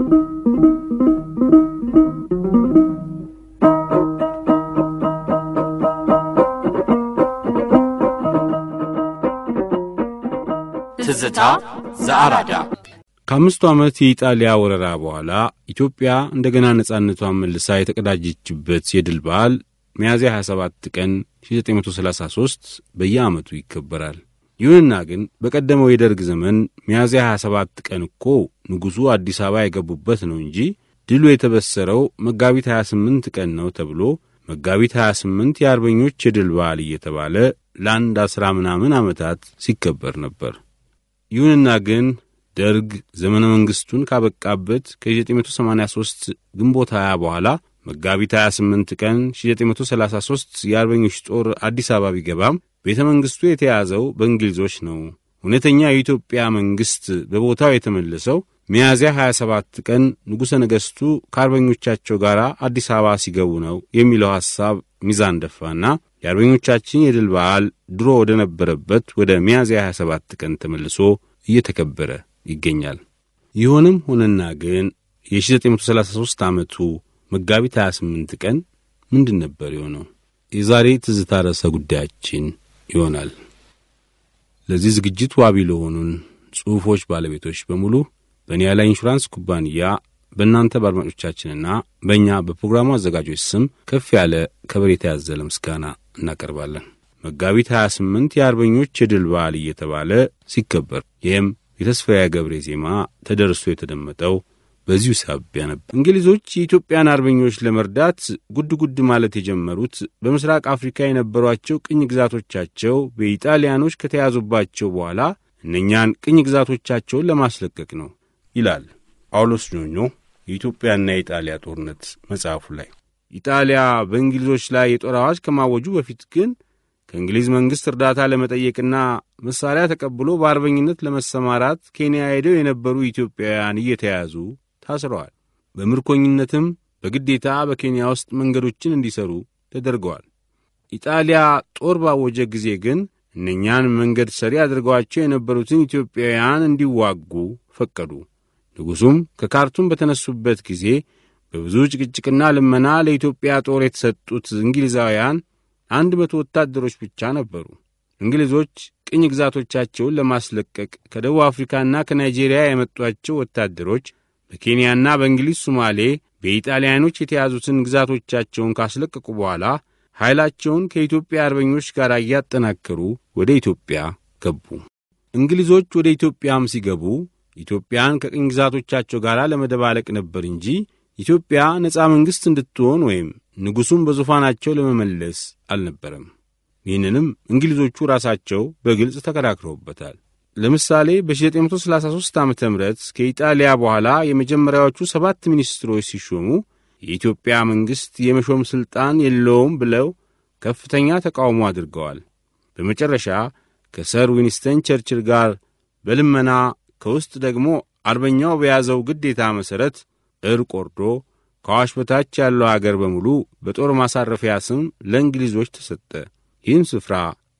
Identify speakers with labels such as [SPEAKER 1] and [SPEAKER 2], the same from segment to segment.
[SPEAKER 1] ትዝታ ዘአራዳ ከአምስቱ ዓመት የኢጣሊያ ወረራ በኋላ ኢትዮጵያ እንደገና ነጻነቷን መልሳ የተቀዳጀችበት የድል በዓል ሚያዝያ 27 ቀን 1933 በየዓመቱ ይከበራል። ይሁንና ግን በቀደመው የደርግ ዘመን ሚያዝያ 27 ቀን እኮ ንጉሡ አዲስ አበባ የገቡበት ነው እንጂ ድሉ የተበሰረው መጋቢት 28 ቀን ነው ተብሎ መጋቢት 28 የአርበኞች የድል በዓል እየተባለ ለአንድ አስራ ምናምን ዓመታት ሲከበር ነበር። ይሁንና ግን ደርግ ዘመነ መንግሥቱን ካበቃበት ከ1983 ግንቦት 20 በኋላ መጋቢት 28 ቀን 1933 የአርበኞች ጦር አዲስ አበባ ቢገባም ቤተ መንግሥቱ የተያዘው በእንግሊዞች ነው። እውነተኛ የኢትዮጵያ መንግሥት በቦታው የተመለሰው ሚያዝያ 27 ቀን ንጉሠ ነገሥቱ ከአርበኞቻቸው ጋር አዲስ አበባ ሲገቡ ነው የሚለው ሐሳብ ሚዛን ደፋና የአርበኞቻችን የድል በዓል ድሮ ወደ ነበረበት ወደ ሚያዝያ 27 ቀን ተመልሶ እየተከበረ ይገኛል። ይሁንም ሆነና ግን የ1933 ዓመቱ መጋቢት 28 ቀን ምንድን ነበር የሆነው? የዛሬ ትዝታ ርዕሰ ጉዳያችን ይሆናል። ለዚህ ዝግጅት ዋቢ ለሆኑን ጽሑፎች ባለቤቶች በሙሉ በኒያላ ኢንሹራንስ ኩባንያ በእናንተ በአድማጮቻችንና በእኛ በፕሮግራሙ አዘጋጆች ስም ከፍ ያለ ከበሬታ ያዘለ ምስጋና እናቀርባለን። መጋቢት 28 የአርበኞች የድል በዓል እየተባለ ሲከበር ይህም የተስፋዬ ገብሬ ዜማ ተደርሶ የተደመጠው በዚሁ ሳቢያ ነበር። እንግሊዞች የኢትዮጵያን አርበኞች ለመርዳት ጉድ ጉድ ማለት የጀመሩት በምስራቅ አፍሪካ የነበሯቸው ቅኝ ግዛቶቻቸው በኢጣሊያኖች ከተያዙባቸው በኋላ እነኛን ቅኝ ግዛቶቻቸውን ለማስለቀቅ ነው ይላል ጳውሎስ ኞኞ የኢትዮጵያና የኢጣሊያ ጦርነት መጽሐፉ ላይ። ኢጣሊያ በእንግሊዞች ላይ የጦር አዋጅ ከማወጁ በፊት ግን ከእንግሊዝ መንግሥት እርዳታ ለመጠየቅና መሳሪያ ተቀብሎ በአርበኝነት ለመሰማራት ኬንያ ሄደው የነበሩ ኢትዮጵያውያን እየተያዙ ታስረዋል። በምርኮኝነትም በግዴታ በኬንያ ውስጥ መንገዶችን እንዲሰሩ ተደርገዋል። ኢጣሊያ ጦር ባወጀ ጊዜ ግን እነኛን መንገድ ሰሪ አድርገዋቸው የነበሩትን ኢትዮጵያውያን እንዲዋጉ ፈቀዱ። ንጉሡም ከካርቱም በተነሱበት ጊዜ በብዙ ጭቅጭቅና ልመና ለኢትዮጵያ ጦር የተሰጡት እንግሊዛውያን አንድ መቶ ወታደሮች ብቻ ነበሩ። እንግሊዞች ቅኝ ግዛቶቻቸውን ለማስለቀቅ ከደቡብ አፍሪካና ከናይጄሪያ የመጧቸው ወታደሮች በኬንያና በእንግሊዝ ሱማሌ በኢጣሊያኖች የተያዙትን ግዛቶቻቸውን ካስለቀቁ በኋላ ኃይላቸውን ከኢትዮጵያ አርበኞች ጋር እያጠናከሩ ወደ ኢትዮጵያ ገቡ። እንግሊዞች ወደ ኢትዮጵያም ሲገቡ ኢትዮጵያን ከቅኝ ግዛቶቻቸው ጋር ለመደባለቅ ነበር እንጂ ኢትዮጵያ ነፃ መንግሥት እንድትሆን ወይም ንጉሡን በዙፋናቸው ለመመለስ አልነበረም። ይህንንም እንግሊዞቹ ራሳቸው በግልጽ ተከራክረውበታል። ለምሳሌ በ1933 ዓ ም ከኢጣሊያ በኋላ የመጀመሪያዎቹ ሰባት ሚኒስትሮች ሲሾሙ የኢትዮጵያ መንግሥት የመሾም ሥልጣን የለውም ብለው ከፍተኛ ተቃውሞ አድርገዋል። በመጨረሻ ከሰር ዊንስተን ቸርችል ጋር በልመና ከውስጥ ደግሞ አርበኛው በያዘው ግዴታ መሠረት እርቅ ወርዶ ከአዋሽ በታች ያለው አገር በሙሉ በጦር ማሳረፊያ ስም ለእንግሊዞች ተሰጠ። ይህም ስፍራ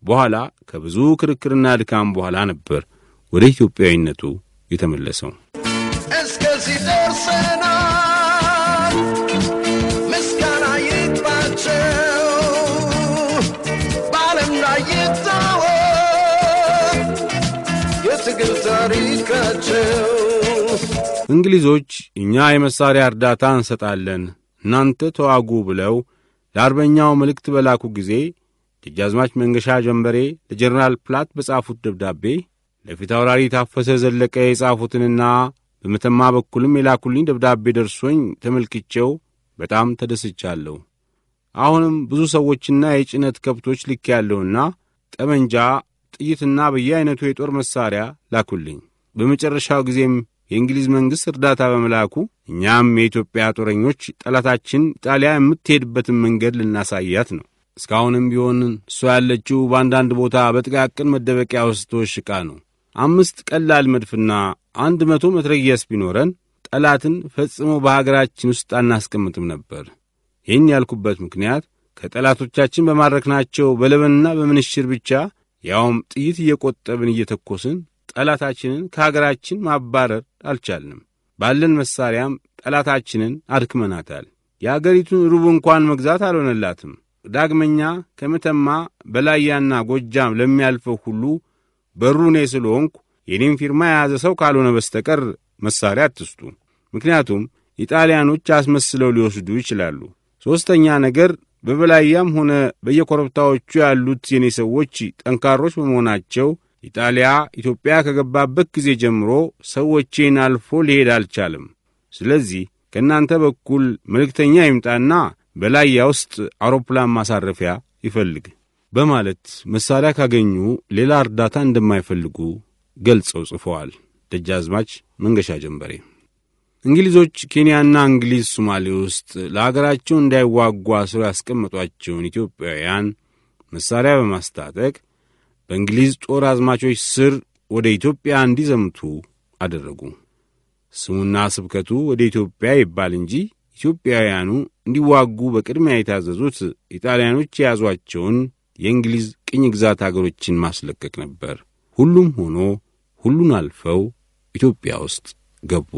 [SPEAKER 1] በኋላ ከብዙ ክርክርና ድካም በኋላ ነበር ወደ ኢትዮጵያዊነቱ የተመለሰው። እስከዚህ ደርሰናል። ምስጋና ይግባቸው በዓለም ላይ ይታወቅ የትግል ታሪካቸው። እንግሊዞች እኛ የመሳሪያ እርዳታ እንሰጣለን እናንተ ተዋጉ ብለው ለአርበኛው መልእክት በላኩ ጊዜ ደጃዝማች መንገሻ ጀንበሬ ለጀነራል ፕላት በጻፉት ደብዳቤ ለፊት አውራሪ ታፈሰ ዘለቀ የጻፉትንና በመተማ በኩልም የላኩልኝ ደብዳቤ ደርሶኝ ተመልክቼው በጣም ተደስቻለሁ። አሁንም ብዙ ሰዎችና የጭነት ከብቶች ልክ ያለውና ጠመንጃ፣ ጥይትና በየአይነቱ የጦር መሣሪያ ላኩልኝ። በመጨረሻው ጊዜም የእንግሊዝ መንግሥት እርዳታ በመላኩ እኛም የኢትዮጵያ ጦረኞች ጠላታችን ጣሊያ የምትሄድበትን መንገድ ልናሳያት ነው። እስካሁንም ቢሆን እሷ ያለችው በአንዳንድ ቦታ በጥቃቅን መደበቂያ ውስጥ ተወሽቃ ነው። አምስት ቀላል መድፍና አንድ መቶ መትረየስ ቢኖረን ጠላትን ፈጽሞ በሀገራችን ውስጥ አናስቀምጥም ነበር። ይህን ያልኩበት ምክንያት ከጠላቶቻችን በማረክናቸው በለበንና በምንሽር ብቻ ያውም ጥይት እየቆጠብን እየተኮስን ጠላታችንን ከሀገራችን ማባረር አልቻልንም። ባለን መሳሪያም ጠላታችንን አድክመናታል። የአገሪቱን ሩብ እንኳን መግዛት አልሆነላትም። ዳግመኛ ከመተማ በላያና ጎጃም ለሚያልፈው ሁሉ በሩ እኔ ስለሆንኩ የኔም ፊርማ የያዘ ሰው ካልሆነ በስተቀር መሳሪያ አትስጡ። ምክንያቱም ኢጣሊያኖች አስመስለው ሊወስዱ ይችላሉ። ሦስተኛ ነገር በበላያም ሆነ በየኮረብታዎቹ ያሉት የኔ ሰዎች ጠንካሮች በመሆናቸው ኢጣሊያ ኢትዮጵያ ከገባበት ጊዜ ጀምሮ ሰዎቼን አልፎ ሊሄድ አልቻለም። ስለዚህ ከእናንተ በኩል መልእክተኛ ይምጣና በላያ ውስጥ አውሮፕላን ማሳረፊያ ይፈልግ በማለት መሳሪያ ካገኙ ሌላ እርዳታ እንደማይፈልጉ ገልጸው ጽፈዋል ደጃዝማች መንገሻ ጀንበሬ። እንግሊዞች ኬንያና እንግሊዝ ሶማሌ ውስጥ ለአገራቸው እንዳይዋጉ ስሮ ያስቀመጧቸውን ኢትዮጵያውያን መሳሪያ በማስታጠቅ በእንግሊዝ ጦር አዝማቾች ስር ወደ ኢትዮጵያ እንዲዘምቱ አደረጉ። ስሙና ስብከቱ ወደ ኢትዮጵያ ይባል እንጂ ኢትዮጵያውያኑ እንዲዋጉ በቅድሚያ የታዘዙት ኢጣሊያኖች የያዟቸውን የእንግሊዝ ቅኝ ግዛት አገሮችን ማስለቀቅ ነበር። ሁሉም ሆኖ ሁሉን አልፈው ኢትዮጵያ ውስጥ ገቡ።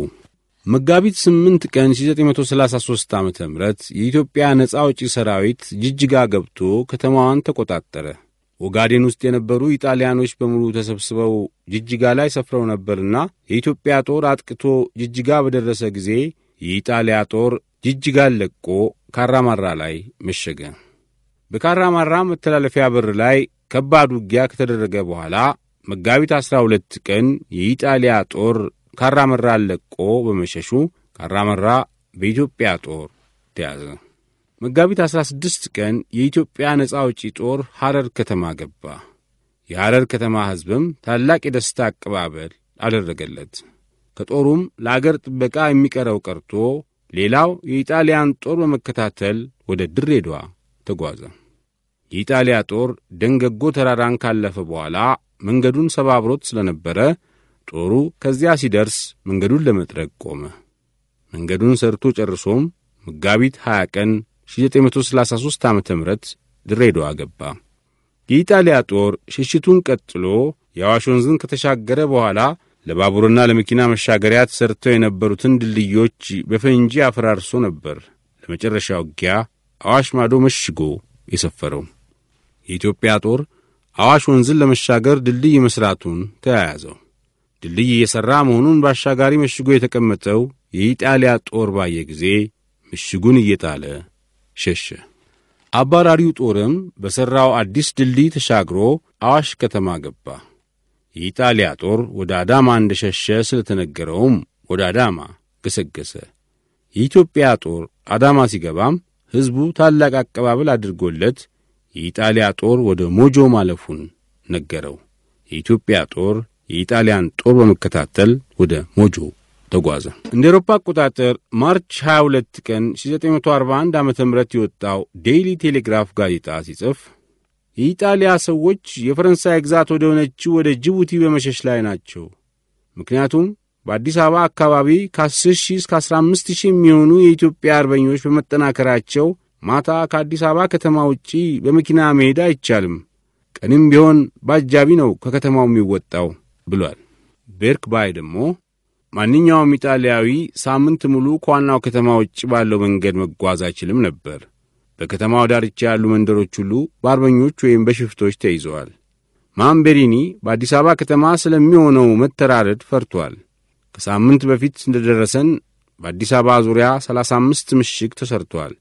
[SPEAKER 1] መጋቢት 8 ቀን 1933 ዓ ም የኢትዮጵያ ነፃ አውጪ ሰራዊት ጅጅጋ ገብቶ ከተማዋን ተቆጣጠረ። ኦጋዴን ውስጥ የነበሩ ኢጣሊያኖች በሙሉ ተሰብስበው ጅጅጋ ላይ ሰፍረው ነበርና የኢትዮጵያ ጦር አጥቅቶ ጅጅጋ በደረሰ ጊዜ የኢጣሊያ ጦር ጅጅጋን ለቆ ካራማራ ላይ መሸገ። በካራማራ መተላለፊያ በር ላይ ከባድ ውጊያ ከተደረገ በኋላ መጋቢት 12 ቀን የኢጣሊያ ጦር ካራመራን ለቆ በመሸሹ ካራመራ በኢትዮጵያ ጦር ተያዘ። መጋቢት 16 ቀን የኢትዮጵያ ነፃ አውጪ ጦር ሐረር ከተማ ገባ። የሐረር ከተማ ሕዝብም ታላቅ የደስታ አቀባበል አደረገለት። ከጦሩም ለአገር ጥበቃ የሚቀረው ቀርቶ ሌላው የኢጣሊያን ጦር በመከታተል ወደ ድሬዳዋ ተጓዘ። የኢጣሊያ ጦር ደንገጎ ተራራን ካለፈ በኋላ መንገዱን ሰባብሮት ስለነበረ ጦሩ ከዚያ ሲደርስ መንገዱን ለመጥረግ ቆመ። መንገዱን ሰርቶ ጨርሶም መጋቢት 20 ቀን 1933 ዓ ም ድሬዳዋ ገባ። የኢጣሊያ ጦር ሽሽቱን ቀጥሎ የአዋሽ ወንዝን ከተሻገረ በኋላ ለባቡርና ለመኪና መሻገሪያ ተሰርተው የነበሩትን ድልድዮች በፈንጂ አፈራርሶ ነበር ለመጨረሻ ውጊያ አዋሽ ማዶ መሽጎ የሰፈረው። የኢትዮጵያ ጦር አዋሽ ወንዝን ለመሻገር ድልድይ መሥራቱን ተያያዘው። ድልድይ እየሠራ መሆኑን በአሻጋሪ መሽጎ የተቀመጠው የኢጣሊያ ጦር ባየ ጊዜ ምሽጉን እየጣለ ሸሸ። አባራሪው ጦርም በሠራው አዲስ ድልድይ ተሻግሮ አዋሽ ከተማ ገባ። የኢጣሊያ ጦር ወደ አዳማ እንደሸሸ ስለተነገረውም ወደ አዳማ ገሰገሰ። የኢትዮጵያ ጦር አዳማ ሲገባም ሕዝቡ ታላቅ አቀባበል አድርጎለት የኢጣሊያ ጦር ወደ ሞጆ ማለፉን ነገረው። የኢትዮጵያ ጦር የኢጣሊያን ጦር በመከታተል ወደ ሞጆ ተጓዘ። እንደ ኤሮፓ አቆጣጠር ማርች 22 ቀን 1941 ዓ ም የወጣው ዴይሊ ቴሌግራፍ ጋዜጣ ሲጽፍ የኢጣሊያ ሰዎች የፈረንሳይ ግዛት ወደ ሆነችው ወደ ጅቡቲ በመሸሽ ላይ ናቸው። ምክንያቱም በአዲስ አበባ አካባቢ ከ10 ሺህ እስከ 15 ሺህ የሚሆኑ የኢትዮጵያ አርበኞች በመጠናከራቸው ማታ ከአዲስ አበባ ከተማ ውጪ በመኪና መሄድ አይቻልም። ቀንም ቢሆን በአጃቢ ነው ከከተማው የሚወጣው ብሏል። ቤርክ ባይ ደግሞ ማንኛውም ኢጣሊያዊ ሳምንት ሙሉ ከዋናው ከተማ ውጭ ባለው መንገድ መጓዝ አይችልም ነበር። በከተማው ዳርቻ ያሉ መንደሮች ሁሉ በአርበኞች ወይም በሽፍቶች ተይዘዋል። ማምቤሪኒ በአዲስ አበባ ከተማ ስለሚሆነው መተራረድ ፈርቷል። ከሳምንት በፊት እንደደረሰን በአዲስ አበባ ዙሪያ 35 ምሽግ ተሰርቷል።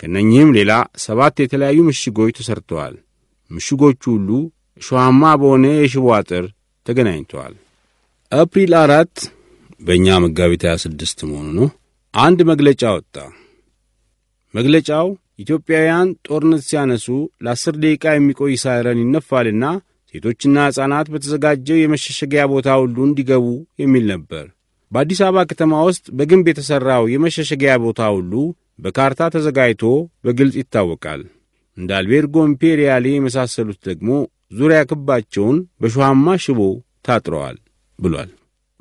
[SPEAKER 1] ከነኚህም ሌላ ሰባት የተለያዩ ምሽጎች ተሰርተዋል። ምሽጎቹ ሁሉ እሾሃማ በሆነ የሽቦ አጥር ተገናኝተዋል። አፕሪል አራት በእኛ መጋቢት 26 መሆኑ ነው። አንድ መግለጫ ወጣ። መግለጫው ኢትዮጵያውያን ጦርነት ሲያነሱ ለአስር ደቂቃ የሚቆይ ሳይረን ይነፋልና ሴቶችና ሕፃናት በተዘጋጀው የመሸሸጊያ ቦታ ሁሉ እንዲገቡ የሚል ነበር። በአዲስ አበባ ከተማ ውስጥ በግንብ የተሠራው የመሸሸጊያ ቦታ ሁሉ በካርታ ተዘጋጅቶ በግልጽ ይታወቃል። እንደ አልቤርጎ ኢምፔሪያሌ የመሳሰሉት ደግሞ ዙሪያ ክባቸውን በሾሃማ ሽቦ ታጥረዋል ብሏል።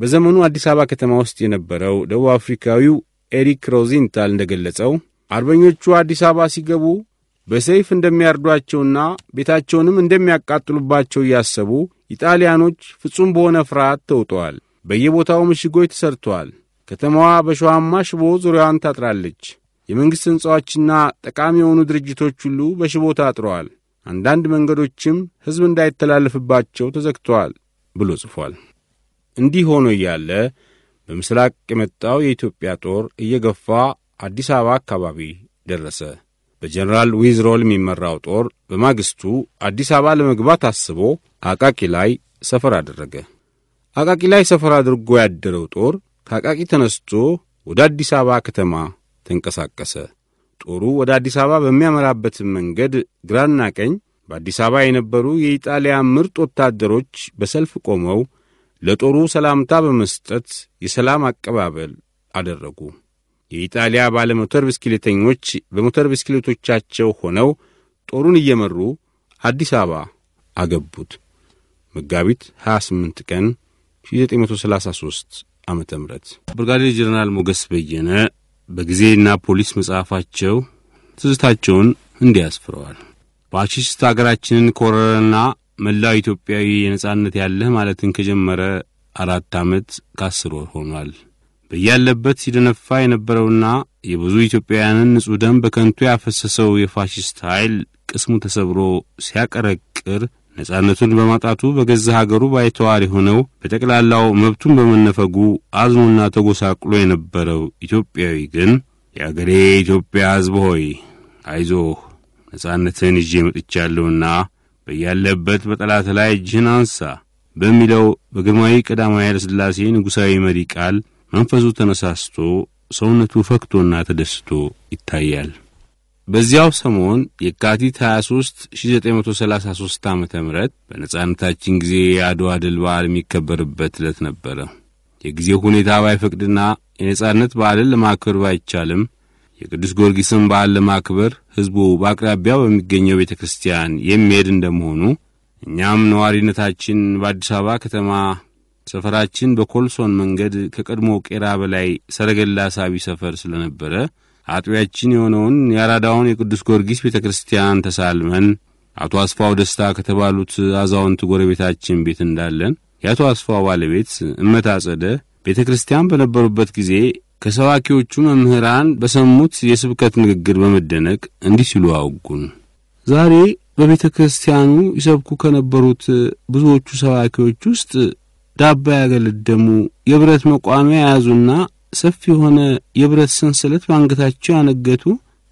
[SPEAKER 1] በዘመኑ አዲስ አበባ ከተማ ውስጥ የነበረው ደቡብ አፍሪካዊው ኤሪክ ሮዚንታል እንደገለጸው አርበኞቹ አዲስ አበባ ሲገቡ በሰይፍ እንደሚያርዷቸውና ቤታቸውንም እንደሚያቃጥሉባቸው እያሰቡ ኢጣሊያኖች ፍጹም በሆነ ፍርሃት ተውጠዋል። በየቦታው ምሽጎች ተሠርተዋል። ከተማዋ በሸዋማ ሽቦ ዙሪያዋን ታጥራለች። የመንግሥት ሕንፃዎችና ጠቃሚ የሆኑ ድርጅቶች ሁሉ በሽቦ ታጥረዋል። አንዳንድ መንገዶችም ሕዝብ እንዳይተላለፍባቸው ተዘግተዋል ብሎ ጽፏል። እንዲህ ሆኖ እያለ በምስራቅ የመጣው የኢትዮጵያ ጦር እየገፋ አዲስ አበባ አካባቢ ደረሰ። በጀኔራል ዊዝሮል የሚመራው ጦር በማግስቱ አዲስ አበባ ለመግባት አስቦ አቃቂ ላይ ሰፈር አደረገ። አቃቂ ላይ ሰፈር አድርጎ ያደረው ጦር ከአቃቂ ተነስቶ ወደ አዲስ አበባ ከተማ ተንቀሳቀሰ። ጦሩ ወደ አዲስ አበባ በሚያመራበት መንገድ ግራና ቀኝ በአዲስ አበባ የነበሩ የኢጣሊያ ምርጥ ወታደሮች በሰልፍ ቆመው ለጦሩ ሰላምታ በመስጠት የሰላም አቀባበል አደረጉ። የኢጣሊያ ባለሞተር ብስክሌተኞች በሞተር ብስክሌቶቻቸው ሆነው ጦሩን እየመሩ አዲስ አበባ አገቡት። መጋቢት 28 ቀን 1933 ዓ ም ብርጋዴር ጀነራል ሞገስ በየነ በጊዜና ፖሊስ መጽሐፋቸው ትዝታቸውን እንዲህ ያስፍረዋል። ፋሺስት አገራችንን ከወረረና መላው ኢትዮጵያዊ የነጻነት ያለህ ማለትን ከጀመረ አራት ዓመት ከአስር ወር ሆኗል። በያለበት ሲደነፋ የነበረውና የብዙ ኢትዮጵያውያንን ንጹሕ ደም በከንቱ ያፈሰሰው የፋሽስት ኃይል ቅስሙ ተሰብሮ ሲያቀረቅር ነጻነቱን በማጣቱ በገዛ ሀገሩ ባይተዋር የሆነው በጠቅላላው መብቱን በመነፈጉ አዝኖና ተጎሳቅሎ የነበረው ኢትዮጵያዊ ግን የአገሬ ኢትዮጵያ ሕዝብ ሆይ አይዞህ፣ ነጻነትን ይዤ መጥቻለሁና በያለበት በጠላት ላይ እጅህን አንሳ በሚለው በግርማዊ ቀዳማዊ ኃይለ ሥላሴ ንጉሣዊ መሪ ቃል መንፈሱ ተነሳስቶ ሰውነቱ ፈክቶና ተደስቶ ይታያል። በዚያው ሰሞን የካቲት 23 1933 ዓ ም በነጻነታችን ጊዜ የአድዋ ድል በዓል የሚከበርበት ዕለት ነበረ። የጊዜው ሁኔታ ባይፈቅድና የነጻነት በዓልን ለማክበር ባይቻልም የቅዱስ ጊዮርጊስን በዓል ለማክበር ሕዝቡ በአቅራቢያው በሚገኘው ቤተ ክርስቲያን የሚሄድ እንደመሆኑ እኛም ነዋሪነታችን በአዲስ አበባ ከተማ ሰፈራችን በኮልሶን መንገድ ከቀድሞ ቄራ በላይ ሰረገላ ሳቢ ሰፈር ስለነበረ አጥቢያችን የሆነውን የአራዳውን የቅዱስ ጊዮርጊስ ቤተ ክርስቲያን ተሳልመን አቶ አስፋው ደስታ ከተባሉት አዛውንት ጎረቤታችን ቤት እንዳለን የአቶ አስፋው ባለቤት እመታጸደ ቤተ ክርስቲያን በነበሩበት ጊዜ ከሰባኪዎቹ መምህራን በሰሙት የስብከት ንግግር በመደነቅ እንዲህ ሲሉ አውጉን ዛሬ በቤተ ክርስቲያኑ ይሰብኩ ከነበሩት ብዙዎቹ ሰባኪዎች ውስጥ ዳባ ያገለደሙ የብረት መቋሚያ የያዙና ሰፊ የሆነ የብረት ሰንሰለት በአንገታቸው ያነገቱ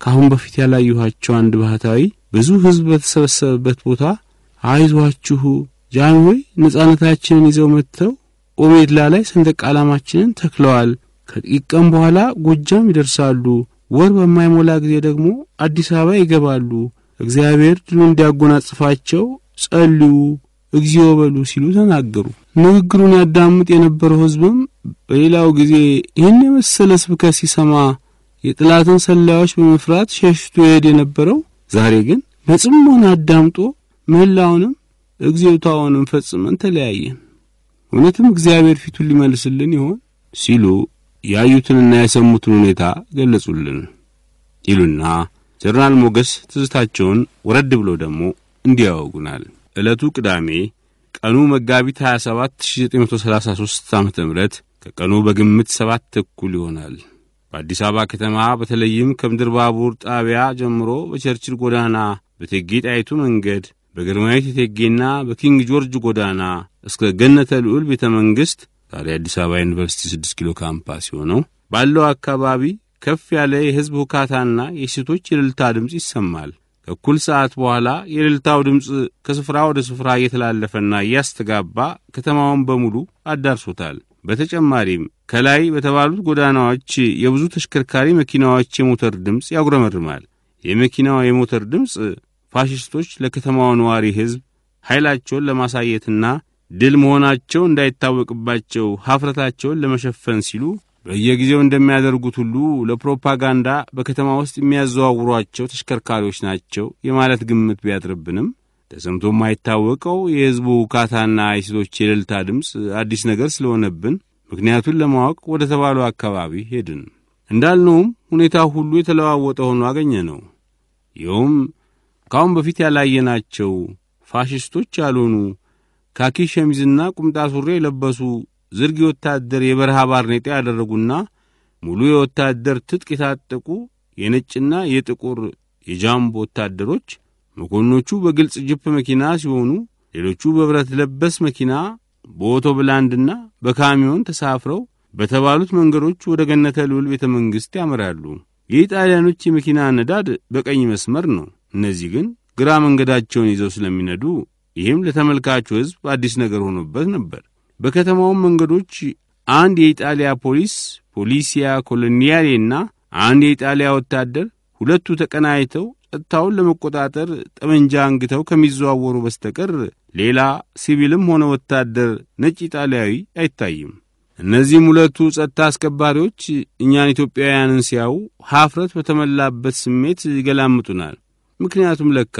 [SPEAKER 1] ከአሁን በፊት ያላየኋቸው አንድ ባህታዊ ብዙ ሕዝብ በተሰበሰበበት ቦታ አይዟችሁ ጃንሆይ ነጻነታችንን ይዘው መጥተው ኦሜድላ ላይ ሰንደቅ ዓላማችንን ተክለዋል። ከጥቂት ቀን በኋላ ጎጃም ይደርሳሉ። ወር በማይሞላ ጊዜ ደግሞ አዲስ አበባ ይገባሉ። እግዚአብሔር ድሉ እንዲያጎናጽፋቸው ጸልዩ፣ እግዚኦ በሉ ሲሉ ተናገሩ። ንግግሩን ያዳምጥ የነበረው ህዝብም በሌላው ጊዜ ይህን የመሰለ ስብከ ሲሰማ የጥላትን ሰላዮች በመፍራት ሸሽቶ ይሄድ የነበረው ዛሬ ግን በጽሞና አዳምጦ ምህላውንም እግዚኦታውንም ፈጽመን ተለያየን። እውነትም እግዚአብሔር ፊቱን ሊመልስልን ይሆን ሲሉ ያዩትንና የሰሙትን ሁኔታ ገለጹልን ይሉና ጀነራል ሞገስ ትዝታቸውን ወረድ ብሎ ደግሞ እንዲያወጉናል። ዕለቱ ቅዳሜ ቀኑ መጋቢት 27 1933 ዓ ም ከቀኑ በግምት ሰባት ተኩል ይሆናል። በአዲስ አበባ ከተማ በተለይም ከምድር ባቡር ጣቢያ ጀምሮ በቸርችል ጎዳና፣ በቴጌ ጣይቱ መንገድ፣ በግርማዊት የቴጌና በኪንግ ጆርጅ ጎዳና እስከ ገነተ ልዑል ቤተ መንግሥት ዛሬ አዲስ አበባ ዩኒቨርሲቲ 6 ኪሎ ካምፓስ የሆነው ባለው አካባቢ ከፍ ያለ የሕዝብ ሁካታና የሴቶች የልልታ ድምፅ ይሰማል። እኩል ሰዓት በኋላ የልልታው ድምፅ ከስፍራ ወደ ስፍራ እየተላለፈና እያስተጋባ ከተማውን በሙሉ አዳርሶታል። በተጨማሪም ከላይ በተባሉት ጎዳናዎች የብዙ ተሽከርካሪ መኪናዎች የሞተር ድምፅ ያጉረመርማል። የመኪናው የሞተር ድምፅ ፋሽስቶች ለከተማው ነዋሪ ሕዝብ ኃይላቸውን ለማሳየትና ድል መሆናቸው እንዳይታወቅባቸው ሀፍረታቸውን ለመሸፈን ሲሉ በየጊዜው እንደሚያደርጉት ሁሉ ለፕሮፓጋንዳ በከተማ ውስጥ የሚያዘዋውሯቸው ተሽከርካሪዎች ናቸው የማለት ግምት ቢያጥርብንም ተሰምቶ የማይታወቀው የሕዝቡ ውካታና የሴቶች የልልታ ድምፅ አዲስ ነገር ስለሆነብን ምክንያቱን ለማወቅ ወደ ተባለው አካባቢ ሄድን። እንዳልነውም ሁኔታ ሁሉ የተለዋወጠ ሆኖ አገኘ ነው። ይኸውም ከአሁን በፊት ያላየናቸው ፋሽስቶች ያልሆኑ ካኪ ሸሚዝና ቁምጣ ሱሪ የለበሱ ዝርግ ወታደር የበረሃ ባርኔጣ ያደረጉና ሙሉ የወታደር ትጥቅ የታጠቁ የነጭና የጥቁር የጃምቦ ወታደሮች መኮንኖቹ በግልጽ ጅፕ መኪና ሲሆኑ ሌሎቹ በብረት ለበስ መኪና በኦቶብላንድና በካሚዮን ተሳፍረው በተባሉት መንገዶች ወደ ገነተ ልዑል ቤተ መንግሥት ያመራሉ። የኢጣሊያኖች የመኪና ነዳድ በቀኝ መስመር ነው። እነዚህ ግን ግራ መንገዳቸውን ይዘው ስለሚነዱ ይህም ለተመልካቹ ሕዝብ አዲስ ነገር ሆኖበት ነበር። በከተማውም መንገዶች አንድ የኢጣሊያ ፖሊስ ፖሊሲያ ኮሎኒያሌና አንድ የኢጣሊያ ወታደር ሁለቱ ተቀናይተው ጸጥታውን ለመቆጣጠር ጠመንጃ አንግተው ከሚዘዋወሩ በስተቀር ሌላ ሲቪልም ሆነ ወታደር ነጭ ኢጣሊያዊ አይታይም። እነዚህም ሁለቱ ጸጥታ አስከባሪዎች እኛን ኢትዮጵያውያንን ሲያዩ ሀፍረት በተሞላበት ስሜት ይገላምጡናል። ምክንያቱም ለካ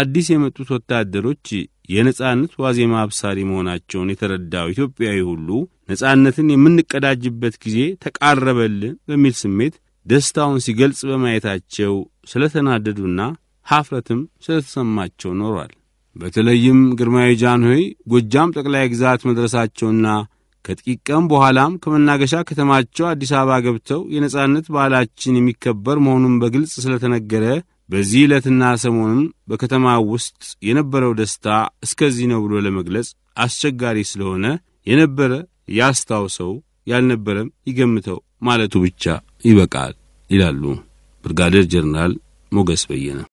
[SPEAKER 1] አዲስ የመጡት ወታደሮች የነጻነት ዋዜማ አብሳሪ መሆናቸውን የተረዳው ኢትዮጵያዊ ሁሉ ነጻነትን የምንቀዳጅበት ጊዜ ተቃረበልን በሚል ስሜት ደስታውን ሲገልጽ በማየታቸው ስለተናደዱና ሐፍረትም ስለተሰማቸው ኖሯል። በተለይም ግርማዊ ጃንሆይ ጎጃም ጠቅላይ ግዛት መድረሳቸውና ከጥቂት ቀን በኋላም ከመናገሻ ከተማቸው አዲስ አበባ ገብተው የነጻነት በዓላችን የሚከበር መሆኑን በግልጽ ስለተነገረ በዚህ ዕለትና ሰሞኑን በከተማ ውስጥ የነበረው ደስታ እስከዚህ ነው ብሎ ለመግለጽ አስቸጋሪ ስለሆነ የነበረ ያስታውሰው፣ ያልነበረም ይገምተው ማለቱ ብቻ ይበቃል ይላሉ ብርጋዴር ጀነራል ሞገስ በየነ።